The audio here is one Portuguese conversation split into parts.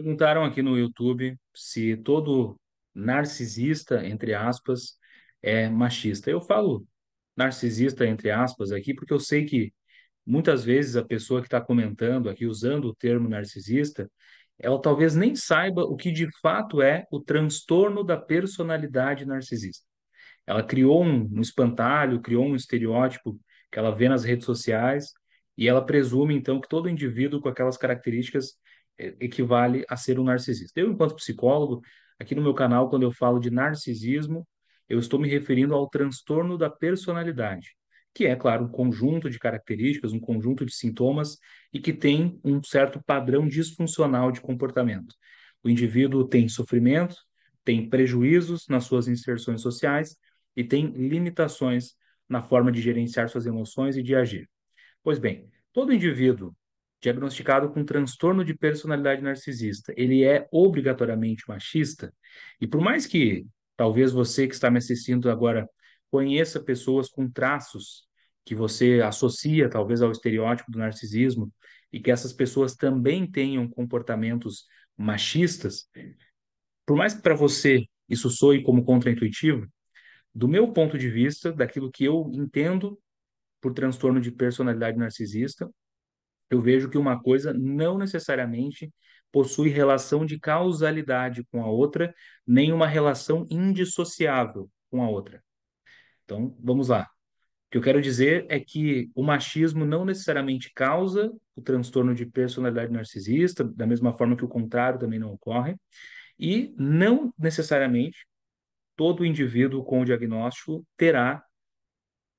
Perguntaram aqui no YouTube se todo narcisista, entre aspas, é machista. Eu falo narcisista, entre aspas, aqui, porque eu sei que muitas vezes a pessoa que está comentando aqui, usando o termo narcisista, ela talvez nem saiba o que de fato é o transtorno da personalidade narcisista. Ela criou um, um espantalho, criou um estereótipo que ela vê nas redes sociais e ela presume então que todo indivíduo com aquelas características é, equivale a ser um narcisista. Eu, enquanto psicólogo, aqui no meu canal, quando eu falo de narcisismo, eu estou me referindo ao transtorno da personalidade, que é, claro, um conjunto de características, um conjunto de sintomas e que tem um certo padrão disfuncional de comportamento. O indivíduo tem sofrimento, tem prejuízos nas suas inserções sociais e tem limitações na forma de gerenciar suas emoções e de agir. Pois bem, todo indivíduo diagnosticado com transtorno de personalidade narcisista, ele é obrigatoriamente machista? E por mais que talvez você que está me assistindo agora conheça pessoas com traços que você associa talvez ao estereótipo do narcisismo e que essas pessoas também tenham comportamentos machistas, por mais que para você isso soe como contraintuitivo, do meu ponto de vista, daquilo que eu entendo por transtorno de personalidade narcisista, eu vejo que uma coisa não necessariamente possui relação de causalidade com a outra, nem uma relação indissociável com a outra. Então, vamos lá. O que eu quero dizer é que o machismo não necessariamente causa o transtorno de personalidade narcisista, da mesma forma que o contrário também não ocorre, e não necessariamente todo indivíduo com o diagnóstico terá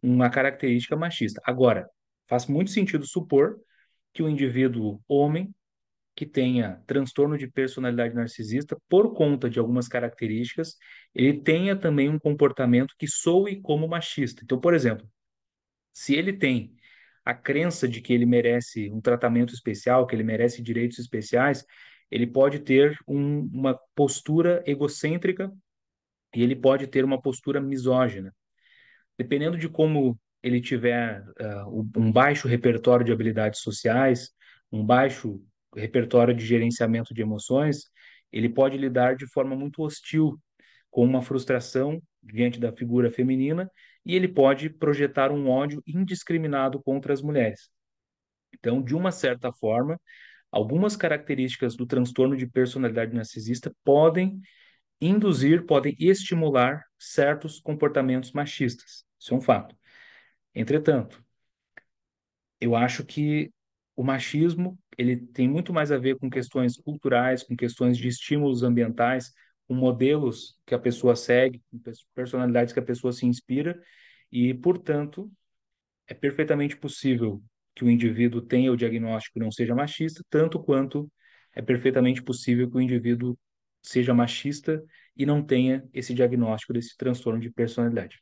uma característica machista. Agora, faz muito sentido supor que o indivíduo homem que tenha transtorno de personalidade narcisista, por conta de algumas características, ele tenha também um comportamento que soe como machista. Então, por exemplo, se ele tem a crença de que ele merece um tratamento especial, que ele merece direitos especiais, ele pode ter um, uma postura egocêntrica e ele pode ter uma postura misógina. Dependendo de como ele tiver uh, um baixo repertório de habilidades sociais, um baixo repertório de gerenciamento de emoções, ele pode lidar de forma muito hostil com uma frustração diante da figura feminina e ele pode projetar um ódio indiscriminado contra as mulheres. Então, de uma certa forma, algumas características do transtorno de personalidade narcisista podem induzir, podem estimular certos comportamentos machistas. Isso é um fato. Entretanto, eu acho que o machismo ele tem muito mais a ver com questões culturais, com questões de estímulos ambientais, com modelos que a pessoa segue, com personalidades que a pessoa se inspira, e, portanto, é perfeitamente possível que o indivíduo tenha o diagnóstico e não seja machista, tanto quanto é perfeitamente possível que o indivíduo seja machista e não tenha esse diagnóstico desse transtorno de personalidade.